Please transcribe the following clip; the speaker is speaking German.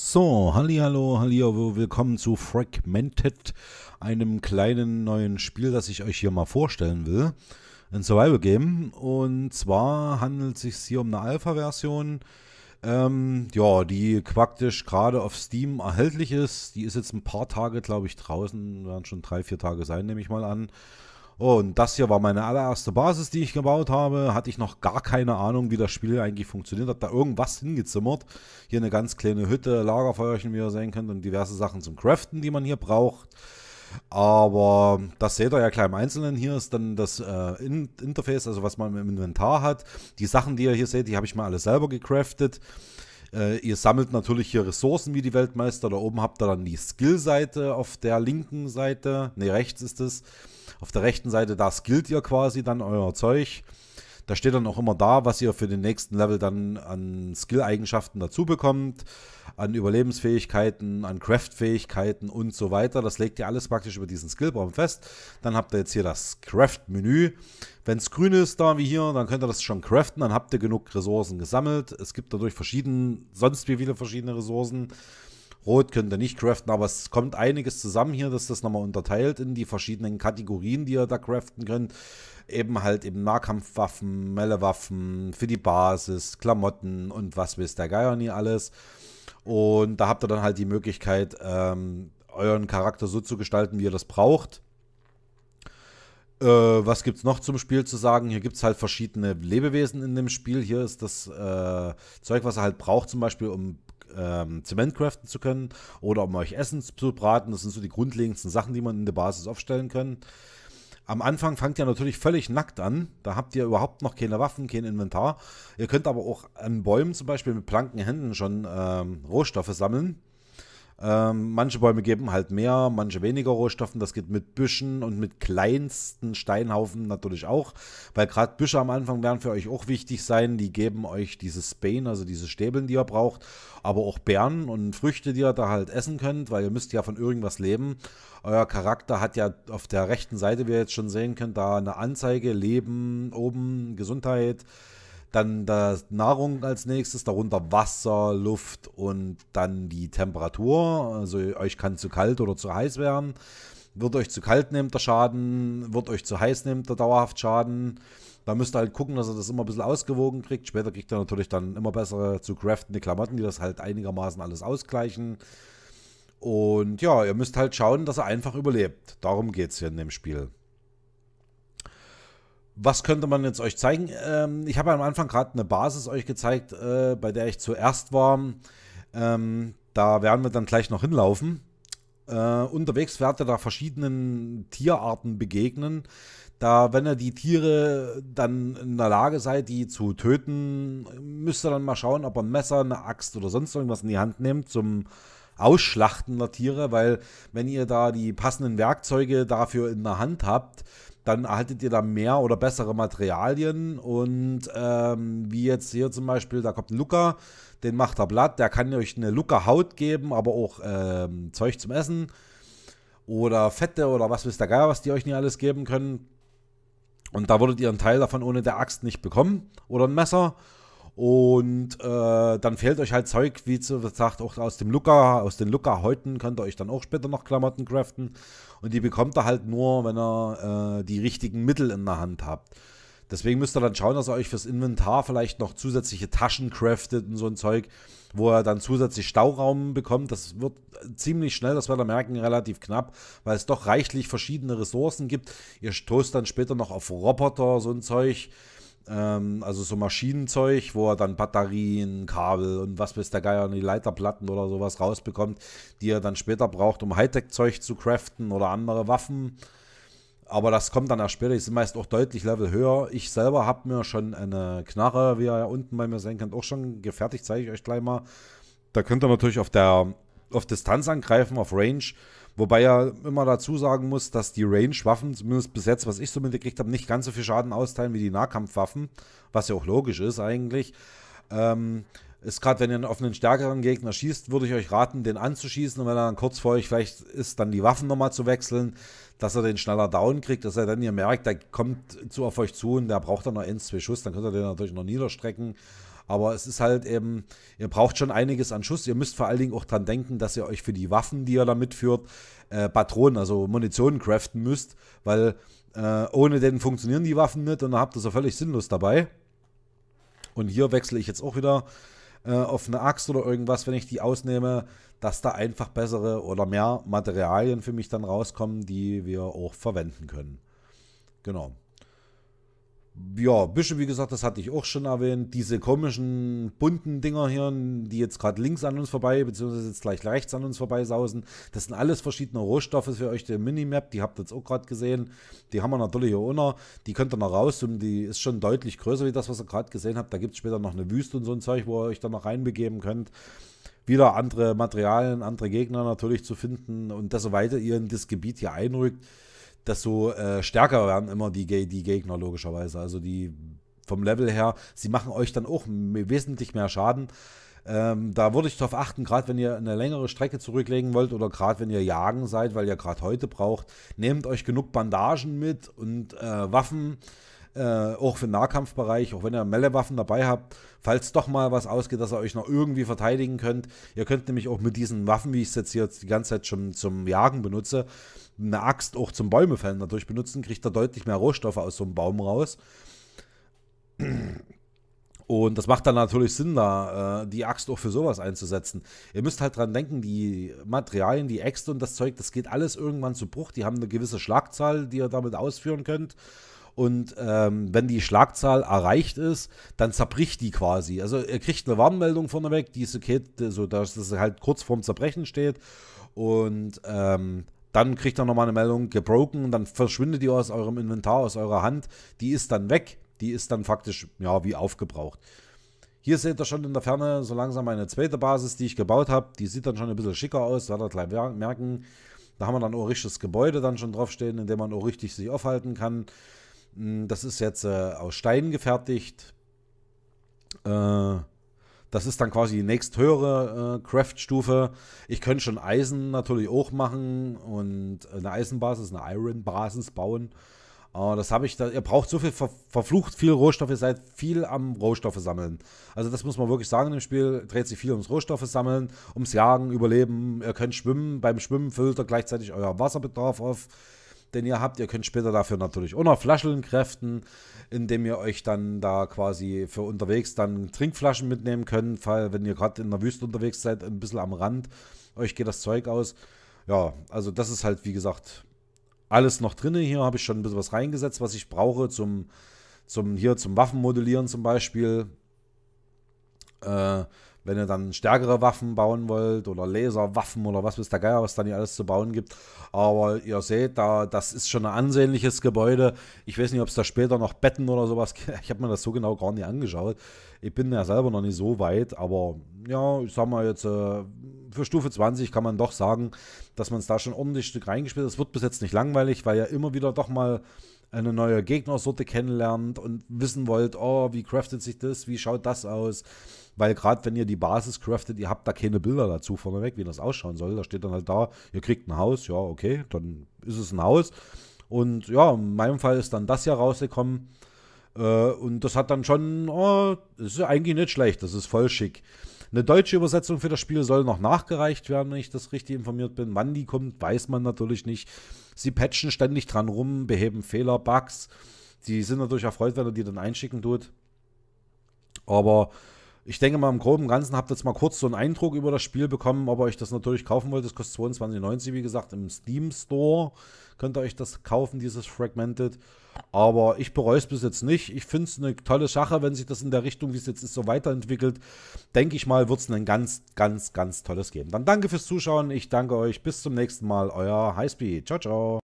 So, hallihallo, hallihallo, willkommen zu Fragmented, einem kleinen neuen Spiel, das ich euch hier mal vorstellen will. Ein Survival-Game. Und zwar handelt es sich hier um eine Alpha-Version, ähm, ja, die praktisch gerade auf Steam erhältlich ist. Die ist jetzt ein paar Tage, glaube ich, draußen, werden schon drei, vier Tage sein, nehme ich mal an. Und das hier war meine allererste Basis, die ich gebaut habe. Hatte ich noch gar keine Ahnung, wie das Spiel eigentlich funktioniert. Hab da irgendwas hingezimmert. Hier eine ganz kleine Hütte, Lagerfeuerchen, wie ihr sehen könnt. Und diverse Sachen zum Craften, die man hier braucht. Aber das seht ihr ja gleich im Einzelnen. Hier ist dann das äh, In Interface, also was man im Inventar hat. Die Sachen, die ihr hier seht, die habe ich mal alle selber gecraftet. Äh, ihr sammelt natürlich hier Ressourcen wie die Weltmeister. Da oben habt ihr dann die Skill-Seite auf der linken Seite. Ne, rechts ist es. Auf der rechten Seite, da skillt ihr quasi dann euer Zeug. Da steht dann auch immer da, was ihr für den nächsten Level dann an Skill-Eigenschaften dazu bekommt, an Überlebensfähigkeiten, an Craft-Fähigkeiten und so weiter. Das legt ihr alles praktisch über diesen Skillbaum fest. Dann habt ihr jetzt hier das Craft-Menü. Wenn es grün ist, da wie hier, dann könnt ihr das schon craften. Dann habt ihr genug Ressourcen gesammelt. Es gibt dadurch verschiedene, sonst wie viele verschiedene Ressourcen. Rot könnt ihr nicht craften, aber es kommt einiges zusammen hier, dass das nochmal unterteilt in die verschiedenen Kategorien, die ihr da craften könnt. Eben halt eben Nahkampfwaffen, Mellewaffen für die Basis, Klamotten und was wisst der Geier nie alles. Und da habt ihr dann halt die Möglichkeit, ähm, euren Charakter so zu gestalten, wie ihr das braucht. Äh, was es noch zum Spiel zu sagen? Hier gibt es halt verschiedene Lebewesen in dem Spiel. Hier ist das äh, Zeug, was er halt braucht, zum Beispiel, um ähm, Zement craften zu können oder um euch Essen zu braten. Das sind so die grundlegendsten Sachen, die man in der Basis aufstellen kann. Am Anfang fangt ihr natürlich völlig nackt an. Da habt ihr überhaupt noch keine Waffen, kein Inventar. Ihr könnt aber auch an Bäumen zum Beispiel mit blanken Händen schon ähm, Rohstoffe sammeln. Ähm, manche Bäume geben halt mehr, manche weniger Rohstoffen. Das geht mit Büschen und mit kleinsten Steinhaufen natürlich auch, weil gerade Büsche am Anfang werden für euch auch wichtig sein. Die geben euch dieses Spain, also diese Stäbeln, die ihr braucht, aber auch Beeren und Früchte, die ihr da halt essen könnt, weil ihr müsst ja von irgendwas leben. Euer Charakter hat ja auf der rechten Seite, wie ihr jetzt schon sehen könnt, da eine Anzeige, Leben, oben, Gesundheit, dann das Nahrung als nächstes, darunter Wasser, Luft und dann die Temperatur. Also euch kann zu kalt oder zu heiß werden. Wird euch zu kalt, nehmt der Schaden. Wird euch zu heiß, nehmt der dauerhaft Schaden. Da müsst ihr halt gucken, dass ihr das immer ein bisschen ausgewogen kriegt. Später kriegt ihr natürlich dann immer bessere zu craftende Klamotten, die das halt einigermaßen alles ausgleichen. Und ja, ihr müsst halt schauen, dass ihr einfach überlebt. Darum geht es hier in dem Spiel. Was könnte man jetzt euch zeigen? Ähm, ich habe am Anfang gerade eine Basis euch gezeigt, äh, bei der ich zuerst war. Ähm, da werden wir dann gleich noch hinlaufen. Äh, unterwegs werdet ihr da verschiedenen Tierarten begegnen. Da, wenn ihr die Tiere dann in der Lage seid, die zu töten, müsst ihr dann mal schauen, ob ihr ein Messer, eine Axt oder sonst irgendwas in die Hand nehmt zum Ausschlachten der Tiere, weil wenn ihr da die passenden Werkzeuge dafür in der Hand habt, dann erhaltet ihr da mehr oder bessere Materialien. Und ähm, wie jetzt hier zum Beispiel, da kommt ein Luca, den macht er Blatt, der kann euch eine Luca-Haut geben, aber auch ähm, Zeug zum Essen oder Fette oder was wisst ihr geil, was die euch nicht alles geben können. Und da würdet ihr einen Teil davon ohne der Axt nicht bekommen oder ein Messer. Und äh, dann fehlt euch halt Zeug, wie gesagt, auch aus dem Luca, aus den Luca-Häuten könnt ihr euch dann auch später noch Klamotten craften. Und die bekommt ihr halt nur, wenn ihr äh, die richtigen Mittel in der Hand habt. Deswegen müsst ihr dann schauen, dass ihr euch fürs Inventar vielleicht noch zusätzliche Taschen craftet und so ein Zeug, wo ihr dann zusätzlich Stauraum bekommt. Das wird ziemlich schnell, das werdet ihr merken, relativ knapp, weil es doch reichlich verschiedene Ressourcen gibt. Ihr stoßt dann später noch auf Roboter, so ein Zeug. Ähm, also so Maschinenzeug, wo er dann Batterien, Kabel und was bis der Geier die Leiterplatten oder sowas rausbekommt, die er dann später braucht, um Hightech-Zeug zu craften oder andere Waffen. Aber das kommt dann erst später. Die sind meist auch deutlich Level höher. Ich selber habe mir schon eine Knarre, wie ihr ja unten bei mir sehen könnt, auch schon gefertigt. Zeige ich euch gleich mal. Da könnt ihr natürlich auf der auf Distanz angreifen, auf Range. Wobei er immer dazu sagen muss, dass die Range-Waffen, zumindest bis jetzt, was ich so mitgekriegt habe, nicht ganz so viel Schaden austeilen wie die Nahkampfwaffen, was ja auch logisch ist eigentlich. Ähm, ist gerade, wenn ihr auf einen stärkeren Gegner schießt, würde ich euch raten, den anzuschießen und wenn er dann kurz vor euch vielleicht ist, dann die Waffen nochmal zu wechseln dass er den schneller down kriegt, dass er dann hier merkt, der kommt zu auf euch zu und der braucht dann noch ein, zwei Schuss, dann könnt ihr den natürlich noch niederstrecken. Aber es ist halt eben, ihr braucht schon einiges an Schuss. Ihr müsst vor allen Dingen auch dran denken, dass ihr euch für die Waffen, die ihr da mitführt, äh, Patronen, also Munition craften müsst, weil äh, ohne den funktionieren die Waffen nicht und dann habt ihr so völlig sinnlos dabei. Und hier wechsle ich jetzt auch wieder äh, auf eine Axt oder irgendwas, wenn ich die ausnehme, dass da einfach bessere oder mehr Materialien für mich dann rauskommen, die wir auch verwenden können. Genau ja, Büsche, wie gesagt, das hatte ich auch schon erwähnt. Diese komischen bunten Dinger hier, die jetzt gerade links an uns vorbei, beziehungsweise jetzt gleich rechts an uns vorbei sausen, das sind alles verschiedene Rohstoffe für euch, der Minimap, die habt ihr jetzt auch gerade gesehen. Die haben wir natürlich hier unten. Die könnt ihr noch rauszoomen, die ist schon deutlich größer wie das, was ihr gerade gesehen habt. Da gibt es später noch eine Wüste und so ein Zeug, wo ihr euch dann noch reinbegeben könnt wieder andere Materialien, andere Gegner natürlich zu finden. Und desto weiter ihr in das Gebiet hier einrückt, desto äh, stärker werden immer die, die Gegner logischerweise. Also die vom Level her, sie machen euch dann auch wesentlich mehr Schaden. Ähm, da würde ich darauf achten, gerade wenn ihr eine längere Strecke zurücklegen wollt oder gerade wenn ihr jagen seid, weil ihr gerade heute braucht, nehmt euch genug Bandagen mit und äh, Waffen äh, auch für den Nahkampfbereich, auch wenn ihr Mellewaffen dabei habt, falls doch mal was ausgeht, dass ihr euch noch irgendwie verteidigen könnt. Ihr könnt nämlich auch mit diesen Waffen, wie ich es jetzt hier die ganze Zeit schon zum Jagen benutze, eine Axt auch zum Bäumefällen dadurch benutzen, kriegt ihr deutlich mehr Rohstoffe aus so einem Baum raus. Und das macht dann natürlich Sinn, da äh, die Axt auch für sowas einzusetzen. Ihr müsst halt dran denken, die Materialien, die Äxte und das Zeug, das geht alles irgendwann zu Bruch. Die haben eine gewisse Schlagzahl, die ihr damit ausführen könnt. Und ähm, wenn die Schlagzahl erreicht ist, dann zerbricht die quasi. Also ihr kriegt eine Warnmeldung vorneweg, die ist okay, so dass es halt kurz vorm Zerbrechen steht. Und ähm, dann kriegt ihr nochmal eine Meldung, gebroken, dann verschwindet die aus eurem Inventar, aus eurer Hand. Die ist dann weg, die ist dann faktisch, ja, wie aufgebraucht. Hier seht ihr schon in der Ferne so langsam meine zweite Basis, die ich gebaut habe. Die sieht dann schon ein bisschen schicker aus, werdet ihr gleich merken. Da haben wir dann auch richtiges Gebäude dann schon draufstehen, in dem man auch richtig sich aufhalten kann. Hm, das ist jetzt äh, aus Stein gefertigt. Äh, das ist dann quasi die nächsthöhere äh, Craft-Stufe. Ich könnte schon Eisen natürlich auch machen und eine Eisenbasis, eine Iron-Basis bauen. Aber das habe ich da. Ihr braucht so viel ver verflucht viel Rohstoffe, ihr seid viel am Rohstoffe sammeln. Also, das muss man wirklich sagen im Spiel. Dreht sich viel ums Rohstoffe sammeln, ums Jagen, Überleben. Ihr könnt schwimmen. Beim Schwimmen füllt ihr gleichzeitig euer Wasserbedarf auf den ihr habt. Ihr könnt später dafür natürlich auch noch Flaschen kräften, indem ihr euch dann da quasi für unterwegs dann Trinkflaschen mitnehmen könnt, weil wenn ihr gerade in der Wüste unterwegs seid, ein bisschen am Rand, euch geht das Zeug aus. Ja, also das ist halt, wie gesagt, alles noch drin. Hier habe ich schon ein bisschen was reingesetzt, was ich brauche zum, zum hier zum Waffenmodellieren zum Beispiel. Äh, wenn ihr dann stärkere Waffen bauen wollt oder Laserwaffen oder was wisst der Geier, was dann hier alles zu bauen gibt. Aber ihr seht, da, das ist schon ein ansehnliches Gebäude. Ich weiß nicht, ob es da später noch Betten oder sowas gibt. Ich habe mir das so genau gar nicht angeschaut. Ich bin ja selber noch nicht so weit, aber ja, ich sag mal jetzt, äh, für Stufe 20 kann man doch sagen, dass man es da schon ordentlich Stück reingespielt hat. Es wird bis jetzt nicht langweilig, weil ja immer wieder doch mal eine neue Gegnersorte kennenlernt und wissen wollt, oh, wie craftet sich das, wie schaut das aus? Weil gerade wenn ihr die Basis craftet, ihr habt da keine Bilder dazu vorneweg, wie das ausschauen soll. Da steht dann halt da, ihr kriegt ein Haus, ja, okay, dann ist es ein Haus. Und ja, in meinem Fall ist dann das ja rausgekommen. Äh, und das hat dann schon, oh, das ist eigentlich nicht schlecht, das ist voll schick. Eine deutsche Übersetzung für das Spiel soll noch nachgereicht werden, wenn ich das richtig informiert bin. Wann die kommt, weiß man natürlich nicht. Sie patchen ständig dran rum, beheben Fehler, Bugs. Sie sind natürlich erfreut, wenn er die dann einschicken tut. Aber ich denke mal, im groben und Ganzen habt ihr jetzt mal kurz so einen Eindruck über das Spiel bekommen, ob ihr euch das natürlich kaufen wollt. Das kostet 22,90, wie gesagt, im Steam Store könnt ihr euch das kaufen, dieses Fragmented. Aber ich bereue es bis jetzt nicht. Ich finde es eine tolle Sache, wenn sich das in der Richtung, wie es jetzt ist, so weiterentwickelt. Denke ich mal, wird es ein ganz, ganz, ganz tolles Game. Dann danke fürs Zuschauen. Ich danke euch. Bis zum nächsten Mal. Euer Highspeed. Ciao, ciao.